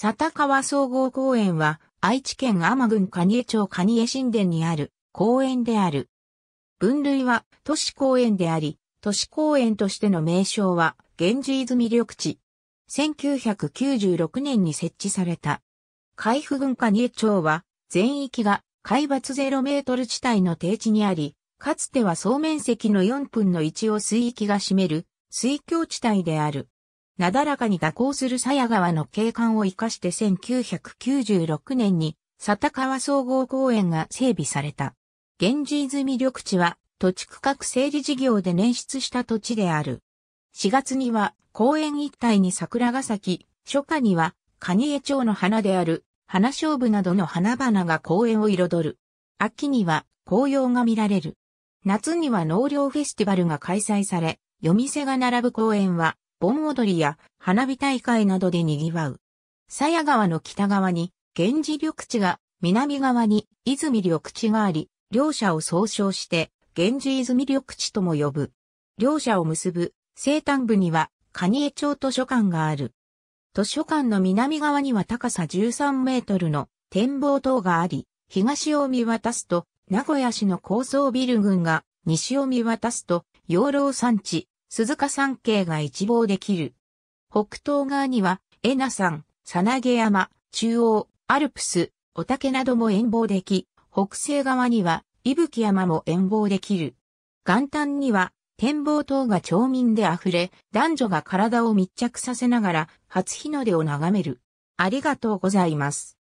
佐田川総合公園は、愛知県天郡蟹江町蟹江神殿にある公園である。分類は都市公園であり、都市公園としての名称は、源氏泉緑地。1996年に設置された。海部郡蟹江町は、全域が海抜ゼロメートル地帯の低地にあり、かつては総面積の4分の1を水域が占める水郷地帯である。なだらかに蛇行する鞘川の景観を生かして1996年に佐田川総合公園が整備された。源氏泉緑地は土地区画整理事業で捻出した土地である。4月には公園一帯に桜が咲き、初夏には蟹江町の花である花勝負などの花々が公園を彩る。秋には紅葉が見られる。夏には農業フェスティバルが開催され、夜店が並ぶ公園は盆踊りや花火大会などで賑わう。鞘川の北側に源氏緑地が、南側に泉緑地があり、両者を総称して源氏泉緑地とも呼ぶ。両者を結ぶ西端部には蟹江町図書館がある。図書館の南側には高さ13メートルの展望塔があり、東を見渡すと名古屋市の高層ビル群が西を見渡すと養老山地、鈴鹿山系が一望できる。北東側には、恵那山、さなげ山、中央、アルプス、お竹なども遠望でき、北西側には、伊吹山も遠望できる。元旦には、展望塔が町民で溢れ、男女が体を密着させながら、初日の出を眺める。ありがとうございます。